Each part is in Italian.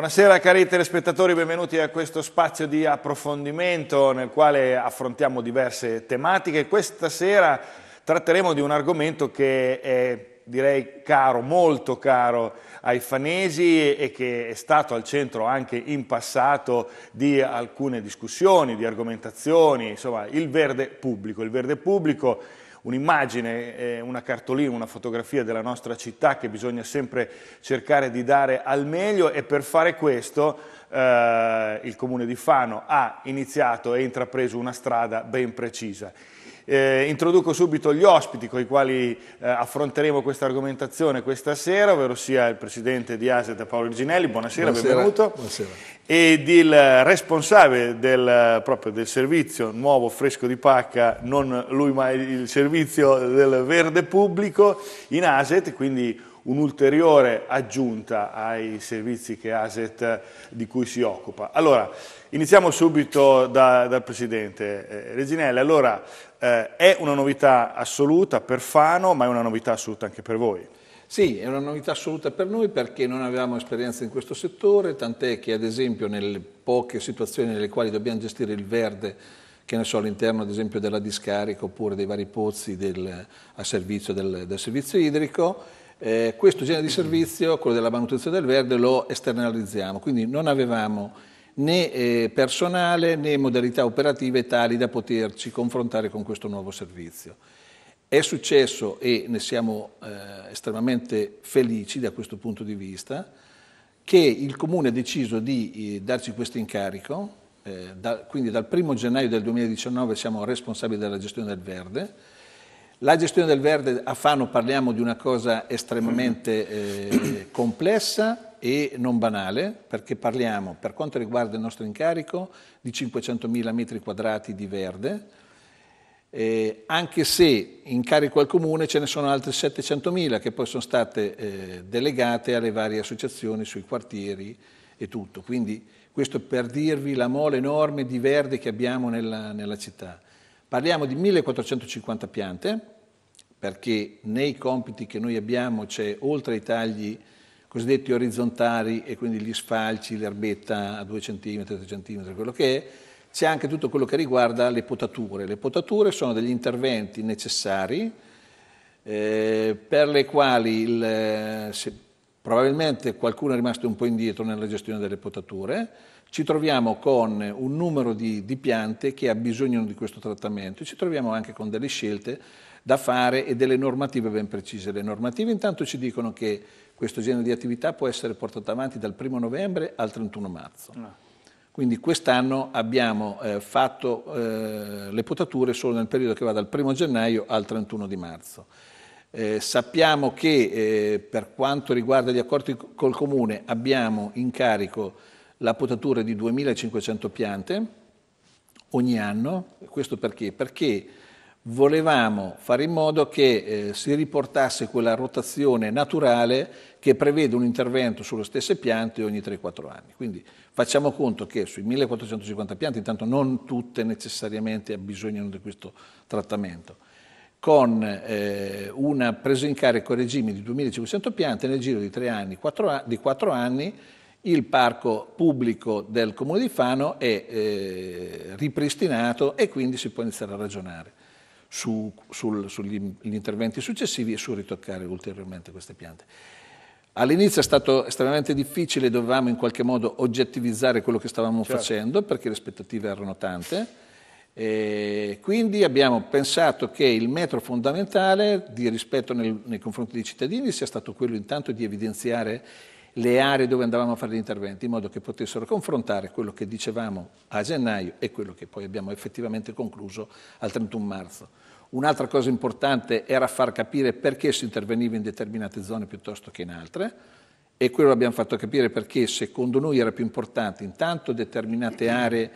Buonasera cari telespettatori, benvenuti a questo spazio di approfondimento nel quale affrontiamo diverse tematiche. Questa sera tratteremo di un argomento che è direi caro, molto caro ai fanesi e che è stato al centro anche in passato di alcune discussioni, di argomentazioni, insomma il verde pubblico, il verde pubblico un'immagine, una cartolina, una fotografia della nostra città che bisogna sempre cercare di dare al meglio e per fare questo eh, il Comune di Fano ha iniziato e intrapreso una strada ben precisa. Eh, introduco subito gli ospiti con i quali eh, affronteremo questa argomentazione questa sera, ovvero sia il presidente di ASET Paolo Ginelli, buonasera, buonasera benvenuto, buonasera. ed il responsabile del, proprio del servizio nuovo fresco di pacca, non lui ma il servizio del verde pubblico in ASET, quindi un'ulteriore aggiunta ai servizi che ASET di cui si occupa. Allora, Iniziamo subito da, dal Presidente. Eh, Reginelli, allora eh, è una novità assoluta per Fano, ma è una novità assoluta anche per voi. Sì, è una novità assoluta per noi perché non avevamo esperienza in questo settore, tant'è che ad esempio nelle poche situazioni nelle quali dobbiamo gestire il verde, che ne so, all'interno ad esempio della discarica oppure dei vari pozzi del, a servizio del, del servizio idrico, eh, questo genere di servizio, quello della manutenzione del verde, lo esternalizziamo, quindi non avevamo né eh, personale né modalità operative tali da poterci confrontare con questo nuovo servizio. È successo e ne siamo eh, estremamente felici da questo punto di vista che il Comune ha deciso di eh, darci questo incarico, eh, da, quindi dal 1 gennaio del 2019 siamo responsabili della gestione del verde, la gestione del verde a Fano parliamo di una cosa estremamente eh, complessa, e non banale, perché parliamo, per quanto riguarda il nostro incarico, di 500.000 metri quadrati di verde, eh, anche se in carico al comune ce ne sono altre 700.000 che poi sono state eh, delegate alle varie associazioni sui quartieri e tutto. Quindi questo per dirvi la mole enorme di verde che abbiamo nella, nella città. Parliamo di 1450 piante, perché nei compiti che noi abbiamo c'è, oltre ai tagli cosiddetti orizzontali e quindi gli sfalci, l'erbetta a 2 cm, 3 cm, quello che è, c'è anche tutto quello che riguarda le potature. Le potature sono degli interventi necessari eh, per le quali il, eh, se, probabilmente qualcuno è rimasto un po' indietro nella gestione delle potature. Ci troviamo con un numero di, di piante che ha bisogno di questo trattamento e ci troviamo anche con delle scelte da fare e delle normative ben precise. Le normative intanto ci dicono che questo genere di attività può essere portato avanti dal 1 novembre al 31 marzo. Ah. Quindi quest'anno abbiamo eh, fatto eh, le potature solo nel periodo che va dal 1 gennaio al 31 di marzo. Eh, sappiamo che eh, per quanto riguarda gli accordi col Comune abbiamo in carico la potatura di 2500 piante ogni anno. Questo perché? Perché volevamo fare in modo che eh, si riportasse quella rotazione naturale che prevede un intervento sulle stesse piante ogni 3-4 anni. Quindi facciamo conto che sui 1450 piante, intanto non tutte necessariamente abbisognano di questo trattamento, con eh, una presa in carico a regime di 2500 piante nel giro di 3 anni, 4, di 4 anni il parco pubblico del comune di Fano è eh, ripristinato e quindi si può iniziare a ragionare su, sul, sugli interventi successivi e su ritoccare ulteriormente queste piante. All'inizio è stato estremamente difficile, dovevamo in qualche modo oggettivizzare quello che stavamo certo. facendo perché le aspettative erano tante. E quindi abbiamo pensato che il metro fondamentale di rispetto nel, nei confronti dei cittadini sia stato quello intanto di evidenziare le aree dove andavamo a fare gli interventi, in modo che potessero confrontare quello che dicevamo a gennaio e quello che poi abbiamo effettivamente concluso al 31 marzo. Un'altra cosa importante era far capire perché si interveniva in determinate zone piuttosto che in altre e quello l'abbiamo fatto capire perché secondo noi era più importante intanto determinate aree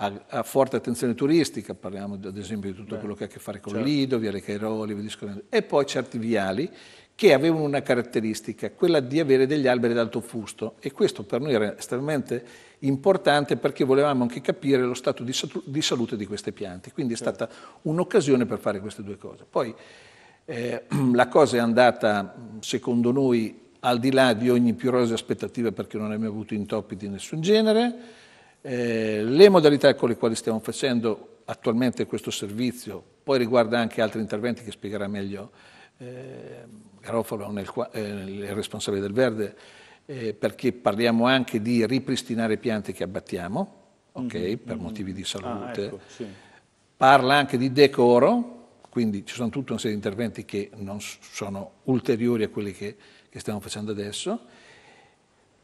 a, a forte attenzione turistica, parliamo ad esempio di tutto Beh, quello che ha a che fare con certo. Lido, Viale Cairoli, e poi certi viali che avevano una caratteristica, quella di avere degli alberi d'alto fusto e questo per noi era estremamente importante perché volevamo anche capire lo stato di, di salute di queste piante, quindi è certo. stata un'occasione per fare queste due cose. Poi eh, la cosa è andata, secondo noi, al di là di ogni più rosea aspettativa perché non abbiamo avuto intoppi di nessun genere, eh, le modalità con le quali stiamo facendo attualmente questo servizio, poi riguarda anche altri interventi che spiegherà meglio eh, Garofalo nel, eh, responsabile del Verde, eh, perché parliamo anche di ripristinare piante che abbattiamo, okay, mm-hmm. per mm-hmm. motivi di ah, salute. Ah, ecco, sì. Parla anche di decoro, quindi ci sono tutta una serie di interventi che non sono ulteriori a quelli che, che stiamo facendo adesso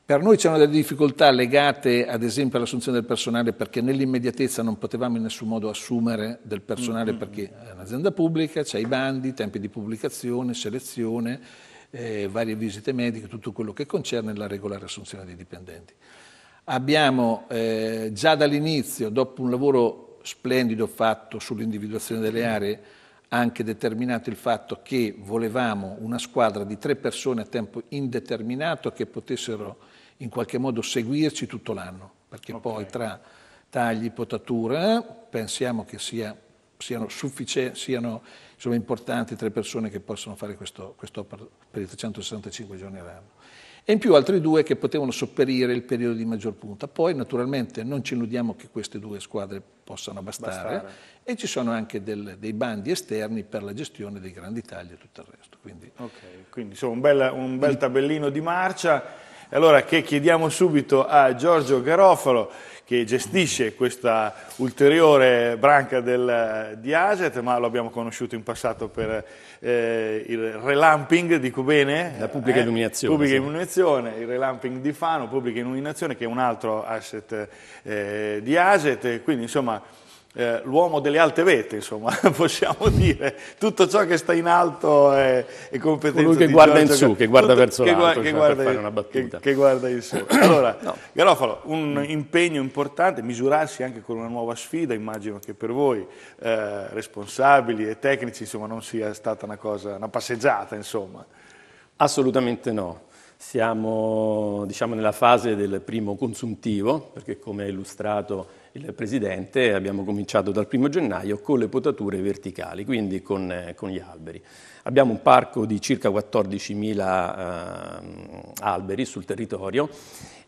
per noi c'erano delle difficoltà legate ad esempio all'assunzione del personale perché nell'immediatezza non potevamo in nessun modo assumere del personale mm-hmm. perché è un'azienda pubblica, c'è i bandi, tempi di pubblicazione, selezione, eh, varie visite mediche, tutto quello che concerne la regolare assunzione dei dipendenti. Abbiamo eh, già dall'inizio, dopo un lavoro splendido fatto sull'individuazione delle mm-hmm. aree, anche determinato il fatto che volevamo una squadra di tre persone a tempo indeterminato che potessero in qualche modo seguirci tutto l'anno, perché okay. poi tra tagli, potatura, pensiamo che sia, siano, siano insomma, importanti tre persone che possono fare questo, quest'opera per i 365 giorni all'anno. E in più altri due che potevano sopperire il periodo di maggior punta. Poi naturalmente non ci illudiamo che queste due squadre possano bastare, bastare. e ci sono anche del, dei bandi esterni per la gestione dei grandi tagli e tutto il resto. Quindi, okay, quindi insomma, un bel, un bel tabellino di marcia allora che chiediamo subito a Giorgio Garofalo che gestisce questa ulteriore branca del, eh, di Aset, ma lo abbiamo conosciuto in passato per eh, il relamping, dico bene? La pubblica eh? illuminazione. Pubblica sì. illuminazione, il relamping di Fano, pubblica illuminazione che è un altro asset eh, di Aset, quindi insomma eh, l'uomo delle alte vete, insomma, possiamo dire. Tutto ciò che sta in alto è, è competenza Colui che guarda Giorgio in su, che guarda verso che l'alto, che, cioè, guarda, per fare una battuta. Che, che guarda in su. Allora, no. Garofalo, un impegno importante, misurarsi anche con una nuova sfida, immagino che per voi, eh, responsabili e tecnici, insomma, non sia stata una cosa, una passeggiata, insomma. Assolutamente no. Siamo diciamo, nella fase del primo consuntivo, perché come ha illustrato il Presidente abbiamo cominciato dal primo gennaio con le potature verticali, quindi con, eh, con gli alberi. Abbiamo un parco di circa 14.000 eh, alberi sul territorio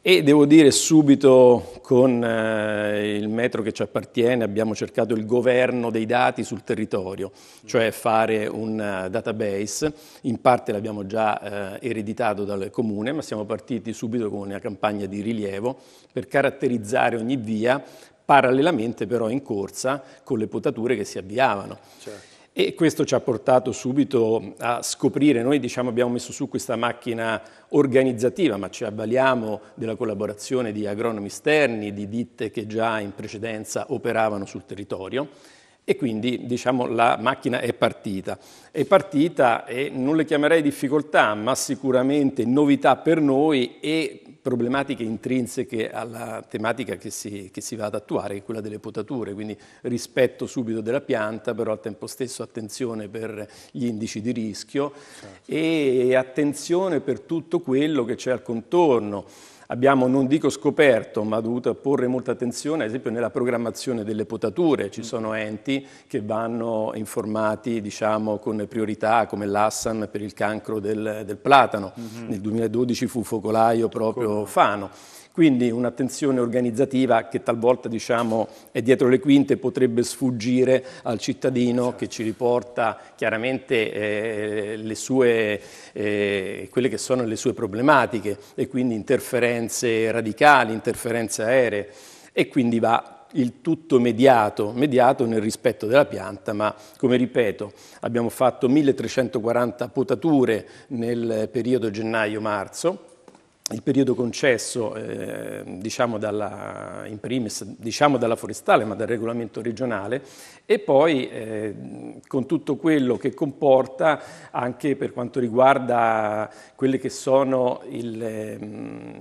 e devo dire subito con eh, il metro che ci appartiene abbiamo cercato il governo dei dati sul territorio, cioè fare un uh, database, in parte l'abbiamo già eh, ereditato dal comune, ma siamo partiti subito con una campagna di rilievo per caratterizzare ogni via parallelamente però in corsa con le potature che si avviavano. Certo. E questo ci ha portato subito a scoprire, noi diciamo abbiamo messo su questa macchina organizzativa, ma ci avvaliamo della collaborazione di agronomi esterni, di ditte che già in precedenza operavano sul territorio e quindi diciamo, la macchina è partita. È partita e non le chiamerei difficoltà, ma sicuramente novità per noi e problematiche intrinseche alla tematica che si, che si va ad attuare, che è quella delle potature, quindi rispetto subito della pianta, però al tempo stesso attenzione per gli indici di rischio certo. e attenzione per tutto quello che c'è al contorno abbiamo, non dico scoperto, ma dovuto porre molta attenzione, ad esempio nella programmazione delle potature, ci mm. sono enti che vanno informati diciamo, con priorità, come l'Assan per il cancro del, del platano, mm-hmm. nel 2012 fu focolaio proprio Fano. Quindi un'attenzione organizzativa che talvolta diciamo, è dietro le quinte potrebbe sfuggire al cittadino certo. che ci riporta chiaramente eh, sue, eh, quelle che sono le sue problematiche e quindi interferenze radicali, interferenze aeree e quindi va il tutto mediato, mediato nel rispetto della pianta, ma come ripeto abbiamo fatto 1340 potature nel periodo gennaio-marzo, il periodo concesso eh, diciamo dalla, in primis diciamo dalla forestale ma dal regolamento regionale e poi eh, con tutto quello che comporta anche per quanto riguarda quelle che sono il, ehm,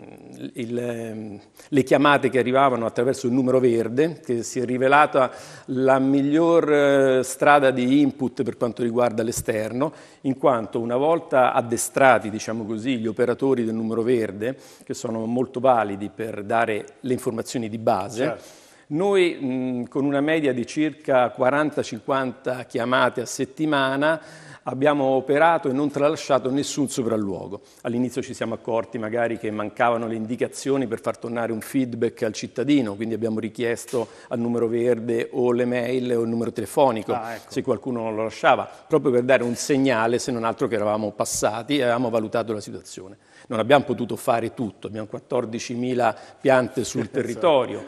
il, ehm, le chiamate che arrivavano attraverso il numero verde che si è rivelata la miglior eh, strada di input per quanto riguarda l'esterno in quanto una volta addestrati diciamo così, gli operatori del numero verde verde, che sono molto validi per dare le informazioni di base. Certo. Noi mh, con una media di circa 40-50 chiamate a settimana abbiamo operato e non tralasciato nessun sopralluogo. All'inizio ci siamo accorti magari che mancavano le indicazioni per far tornare un feedback al cittadino, quindi abbiamo richiesto al numero verde o le mail o il numero telefonico ah, ecco. se qualcuno non lo lasciava, proprio per dare un segnale se non altro che eravamo passati e avevamo valutato la situazione. Non abbiamo potuto fare tutto, abbiamo 14.000 piante sul esatto. territorio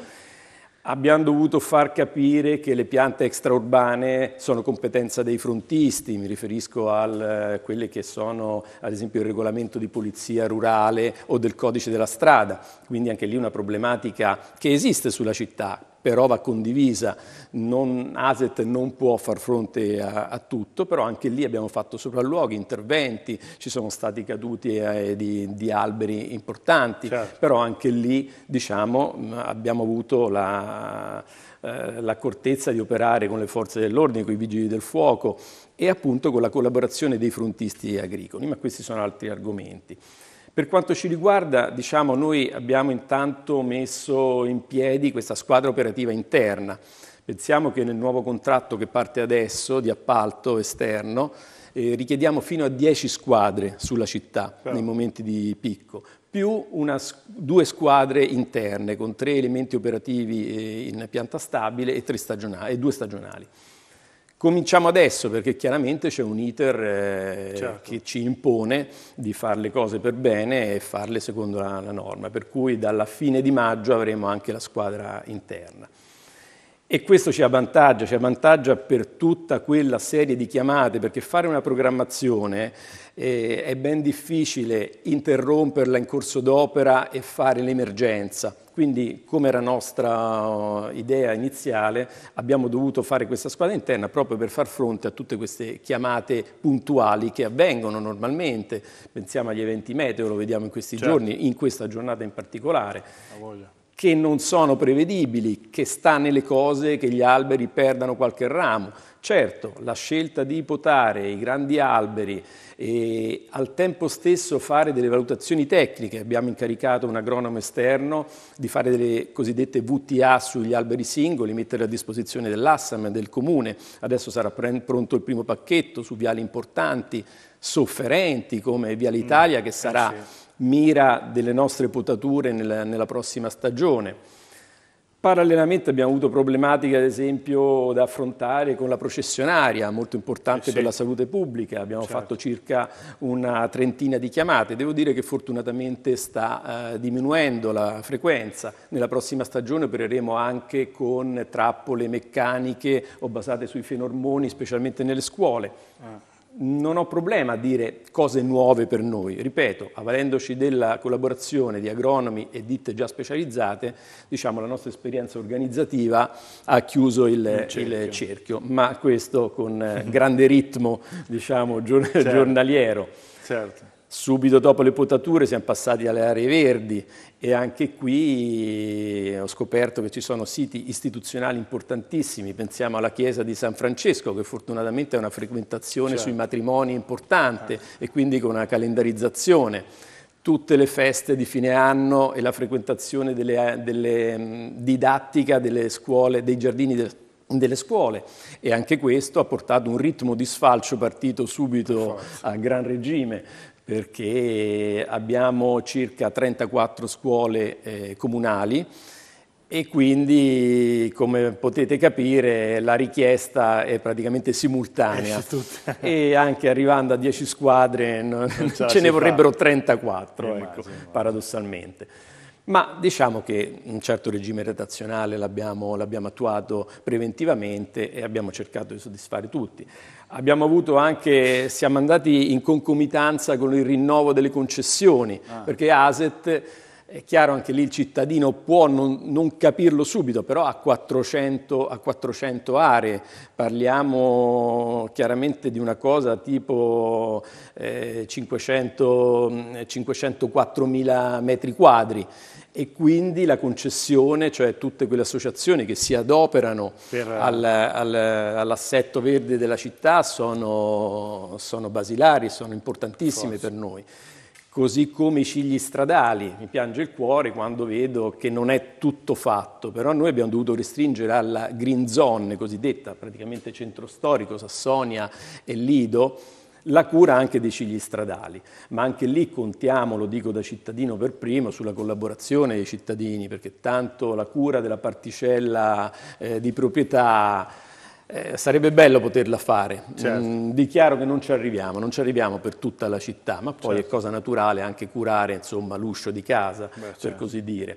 abbiamo dovuto far capire che le piante extraurbane sono competenza dei frontisti, mi riferisco a eh, quelle che sono ad esempio il regolamento di polizia rurale o del codice della strada, quindi anche lì una problematica che esiste sulla città, però va condivisa. Non, ASET non può far fronte a, a, tutto, però anche lì abbiamo fatto sopralluoghi, interventi, ci sono stati caduti eh, di, di, alberi importanti, certo. però anche lì diciamo, mm, abbiamo avuto la, eh, l'accortezza di operare con le forze dell'ordine, con i vigili del fuoco e appunto con la collaborazione dei frontisti agricoli, ma questi sono altri argomenti. Per quanto ci riguarda, diciamo, noi abbiamo intanto messo in piedi questa squadra operativa interna. Pensiamo che nel nuovo contratto che parte adesso di appalto esterno eh, richiediamo fino a 10 squadre sulla città certo. nei momenti di picco, più una, due squadre interne con tre elementi operativi eh, in pianta stabile e, e due stagionali. Cominciamo adesso perché chiaramente c'è un iter eh, certo. che ci impone di fare le cose per bene e farle secondo la, la norma, per cui dalla fine di maggio avremo anche la squadra interna. E questo ci avvantaggia, ci avvantaggia per tutta quella serie di chiamate, perché fare una programmazione eh, è ben difficile interromperla in corso d'opera e fare l'emergenza. Quindi, come era nostra eh, idea iniziale, abbiamo dovuto fare questa squadra interna proprio per far fronte a tutte queste chiamate puntuali che avvengono normalmente. Pensiamo agli eventi meteo, lo vediamo in questi certo. giorni, in questa giornata in particolare. La voglia che non sono prevedibili, che sta nelle cose che gli alberi perdano qualche ramo. Certo, la scelta di ipotare i grandi alberi e al tempo stesso fare delle valutazioni tecniche, abbiamo incaricato un agronomo esterno di fare delle cosiddette VTA sugli alberi singoli, mettere a disposizione dell'Assam e del Comune, adesso sarà pronto il primo pacchetto su viali importanti, sofferenti come Via l'Italia che eh sarà mira delle nostre potature nella, nella prossima stagione. Parallelamente abbiamo avuto problematiche, ad esempio, da affrontare con la processionaria, molto importante sì, sì. per la salute pubblica. Abbiamo certo. fatto circa una trentina di chiamate. Devo dire che fortunatamente sta eh, diminuendo la frequenza. Nella prossima stagione opereremo anche con trappole meccaniche o basate sui fenormoni, specialmente nelle scuole. Ah non ho problema a dire cose nuove per noi. Ripeto, avvalendoci della collaborazione di agronomi e ditte già specializzate, diciamo la nostra esperienza organizzativa ha chiuso il, il, cerchio. il cerchio. ma questo con eh, grande ritmo diciamo, giorn- certo. giornaliero. Certo. Subito dopo le potature siamo passati alle aree verdi e anche qui eh, ho scoperto che ci sono siti istituzionali importantissimi, pensiamo alla chiesa di San Francesco che fortunatamente ha una frequentazione cioè. sui certo. matrimoni importante ah. e quindi con una calendarizzazione. Tutte le feste di fine anno e la frequentazione delle, eh, delle mm, didattica delle scuole, dei giardini del, delle scuole e anche questo ha portato un ritmo di sfalcio partito subito a gran regime perché abbiamo circa 34 scuole eh, comunali e quindi, come potete capire, la richiesta è praticamente simultanea e anche arrivando a 10 squadre non, non ce, ne vorrebbero fa. 34, eh, ecco, immagino, paradossalmente. Ma diciamo che un certo regime redazionale l'abbiamo, attuato preventivamente e abbiamo cercato di soddisfare tutti. Anche, siamo andati in concomitanza con il rinnovo delle concessioni, ah. perché ASET è chiaro anche lì il cittadino può non, non capirlo subito, però a 400, ha 400, aree, parliamo chiaramente di una cosa tipo eh, 504.000 metri quadri e quindi la concessione, cioè tutte quelle associazioni che si adoperano per... Eh, al, al, all'assetto verde della città sono, sono basilari, sono importantissime Forse. per noi così come i cigli stradali. Mi piange il cuore quando vedo che non è tutto fatto, però noi abbiamo dovuto restringere alla green zone cosiddetta, praticamente centro storico, Sassonia e Lido, la cura anche dei cigli stradali, ma anche lì contiamo, lo dico da cittadino per primo, sulla collaborazione dei cittadini, perché tanto la cura della particella eh, di proprietà eh, sarebbe bello poterla fare, certo. mm, dichiaro che non ci arriviamo, non ci arriviamo per tutta la città, ma poi certo. è cosa naturale anche curare insomma, l'uscio di casa, Beh, per certo. così dire.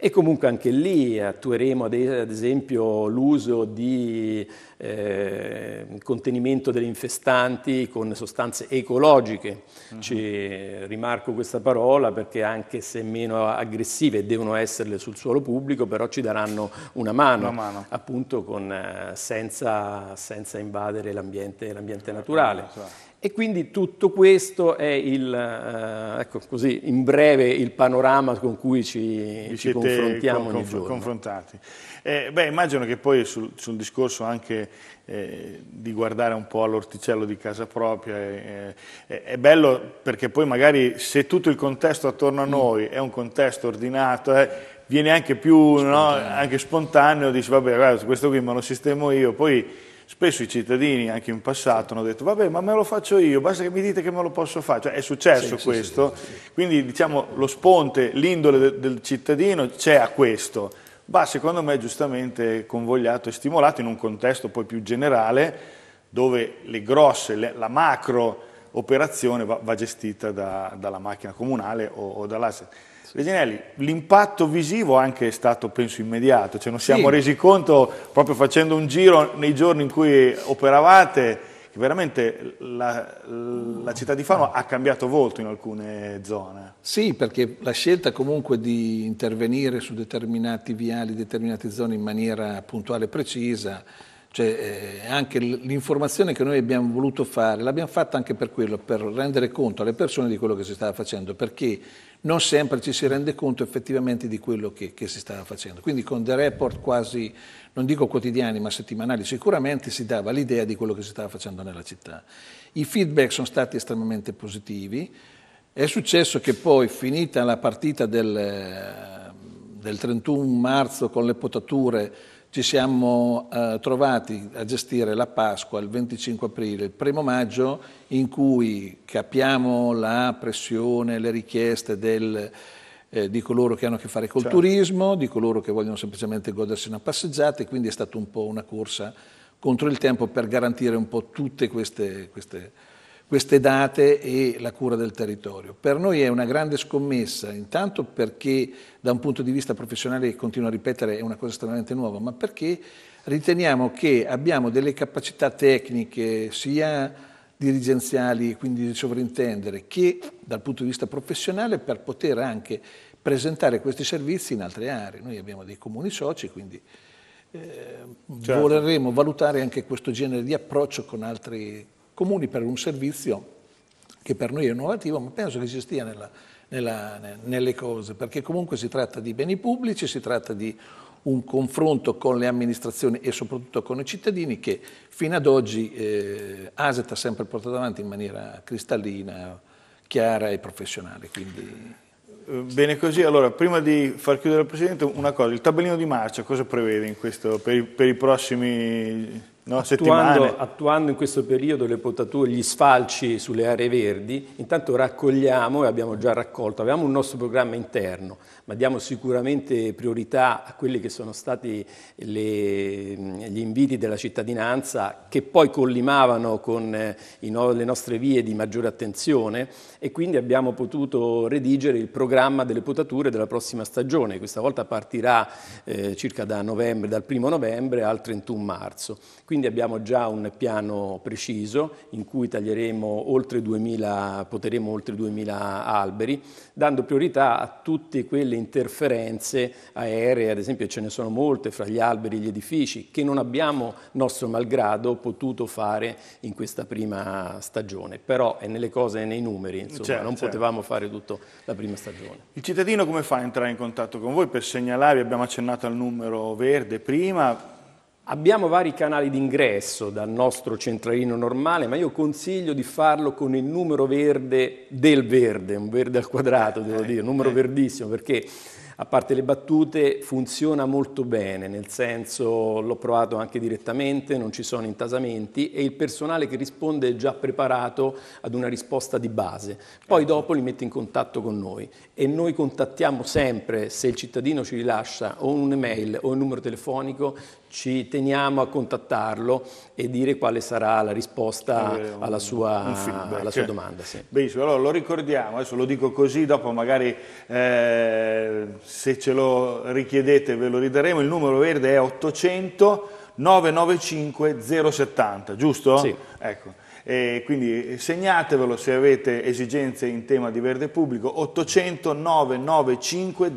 E comunque anche lì attueremo ad esempio l'uso di eh, contenimento degli infestanti con sostanze ecologiche. Uh-huh. Ci rimarco questa parola perché anche se meno aggressive devono esserle sul suolo pubblico, però ci daranno una mano, una mano. appunto con, eh, senza, senza, invadere l'ambiente, l'ambiente naturale. Certo, certo. E quindi tutto questo è il, eh, ecco così, in breve il panorama con cui ci, ci confrontiamo con, ogni Confrontati. Eh, beh, immagino che poi sul, sul discorso anche eh, di guardare un po' all'orticello di casa propria, eh, eh, è bello perché poi magari se tutto il contesto attorno a mm. noi mm. è un contesto ordinato, eh, viene anche più spontaneo, no, spontaneo dici vabbè guarda, questo qui me lo sistemo io, poi spesso i cittadini, anche in passato, hanno detto vabbè ma me lo faccio io, basta che mi dite che me lo posso fare, cioè, è successo sì, questo, sì, sì, quindi diciamo lo sponte, l'indole de del cittadino c'è a questo, va secondo me giustamente convogliato e stimolato in un contesto poi più generale dove le grosse, le, la macro operazione va, va gestita da, dalla macchina comunale o, o dall'asset. Reginelli, l'impatto visivo anche è stato, penso, immediato, cioè non siamo sì. resi conto proprio facendo un giro nei giorni in cui operavate che veramente la, la città di Fano ha cambiato volto in alcune zone. Sì, perché la scelta comunque di intervenire su determinati viali, determinate zone in maniera puntuale e precisa, cioè, eh, anche l'informazione che noi abbiamo voluto fare, l'abbiamo fatta anche per quello, per rendere conto alle persone di quello che si stava facendo, perché non sempre ci si rende conto effettivamente di quello che, che si stava facendo. Quindi con dei report quasi, non dico quotidiani, ma settimanali, sicuramente si dava l'idea di quello che si stava facendo nella città. I feedback sono stati estremamente positivi. È successo che poi, finita la partita del, eh, del 31 marzo con le potature, ci siamo eh, trovati a gestire la Pasqua il 25 aprile, il primo maggio, in cui capiamo la pressione, le richieste del, eh, di coloro che hanno a che fare col certo. turismo, di coloro che vogliono semplicemente godersi una passeggiata e quindi è stata un po' una corsa contro il tempo per garantire un po' tutte queste, queste queste date e la cura del territorio. Per noi è una grande scommessa, intanto perché da un punto di vista professionale, continuo a ripetere, è una cosa estremamente nuova, ma perché riteniamo che abbiamo delle capacità tecniche sia dirigenziali, quindi di sovrintendere, che dal punto di vista professionale per poter anche presentare questi servizi in altre aree. Noi abbiamo dei comuni soci, quindi eh, certo. voleremo valutare anche questo genere di approccio con altri comuni per un servizio che per noi è innovativo, ma penso che si stia nella, nella, nelle cose, perché comunque si tratta di beni pubblici, si tratta di un confronto con le amministrazioni e soprattutto con i cittadini che fino ad oggi eh, ASET ha sempre portato avanti in maniera cristallina, chiara e professionale. Quindi... Eh, bene così, allora prima di far chiudere il Presidente una cosa, il tabellino di marcia cosa prevede in questo, per, i, per i prossimi no, attuando, attuando, in questo periodo le potature, gli sfalci sulle aree verdi, intanto raccogliamo e abbiamo già raccolto, abbiamo un nostro programma interno, ma diamo sicuramente priorità a quelli che sono stati le, gli inviti della cittadinanza che poi collimavano con eh, i, no, le nostre vie di maggiore attenzione e quindi abbiamo potuto redigere il programma delle potature della prossima stagione, questa volta partirà eh, circa da novembre, dal primo novembre al 31 marzo. Quindi quindi abbiamo già un piano preciso in cui oltre 2000, poteremo oltre 2000 alberi, dando priorità a tutte quelle interferenze aeree, ad esempio ce ne sono molte fra gli alberi e gli edifici, che non abbiamo, nostro malgrado, potuto fare in questa prima stagione. Però è nelle cose e nei numeri, insomma, certo, non certo. potevamo fare tutto la prima stagione. Il cittadino come fa a entrare in contatto con voi per segnalarvi, abbiamo accennato al numero verde prima, Abbiamo vari canali d'ingresso dal nostro centralino normale, ma io consiglio di farlo con il numero verde del verde, un verde al quadrato devo eh, dire, un numero eh. verdissimo perché a parte le battute funziona molto bene, nel senso l'ho provato anche direttamente, non ci sono intasamenti e il personale che risponde è già preparato ad una risposta di base. Poi ecco. dopo li mette in contatto con noi e noi contattiamo sempre, se il cittadino ci rilascia o un'email o un numero telefonico, ci teniamo a contattarlo e dire quale sarà la risposta un, alla, sua, alla, sua, domanda. Sì. Benissimo, allora lo ricordiamo, adesso lo dico così, dopo magari eh, se ce lo richiedete ve lo ridaremo, il numero verde è 800 995 070, giusto? Sì. Ecco eh, quindi segnatevelo se avete esigenze in tema di verde pubblico, 800 995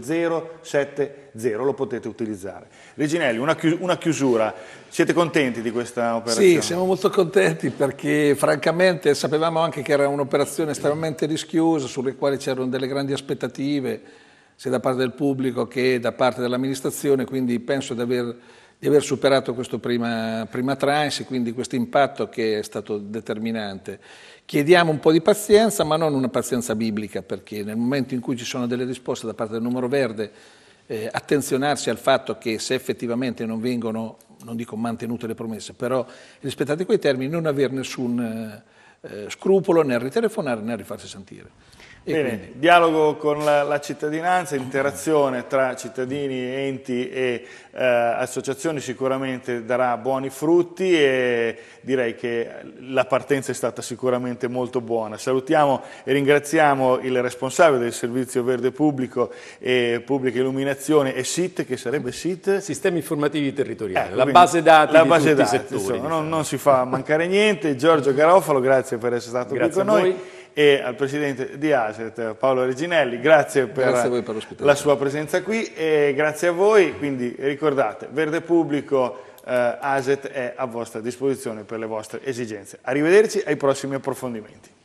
lo potete utilizzare. Reginelli, una, chi una chiusura, siete contenti di questa operazione? Sì, siamo molto contenti perché francamente sapevamo anche che era un'operazione estremamente rischiosa, sulle quali c'erano delle grandi aspettative, sia da parte del pubblico che da parte dell'amministrazione, quindi penso di aver di aver superato questa prima, prima tranche, quindi questo impatto che è stato determinante. Chiediamo un po' di pazienza, ma non una pazienza biblica, perché nel momento in cui ci sono delle risposte da parte del numero verde, eh, attenzionarsi al fatto che se effettivamente non vengono, non dico mantenute le promesse, però rispettati quei termini, non avere nessun eh, eh scrupolo nel ritelefonare né a rifarsi sentire. Bene, quindi... dialogo con la, la, cittadinanza, interazione tra cittadini, enti e eh, associazioni sicuramente darà buoni frutti e direi che la partenza è stata sicuramente molto buona. Salutiamo e ringraziamo il responsabile del servizio verde pubblico e pubblica illuminazione e SIT, che sarebbe SIT? Sistemi informativi territoriali, eh, la base dati la base dati, settori, insomma, diciamo. non, non, si fa mancare niente. Giorgio Garofalo, grazie per essere stato grazie qui con noi e al presidente di Aset Paolo Reginelli, grazie per, grazie per la sua presenza qui e grazie a voi, quindi ricordate, Verde Pubblico eh, Aset è a vostra disposizione per le vostre esigenze. Arrivederci ai prossimi approfondimenti.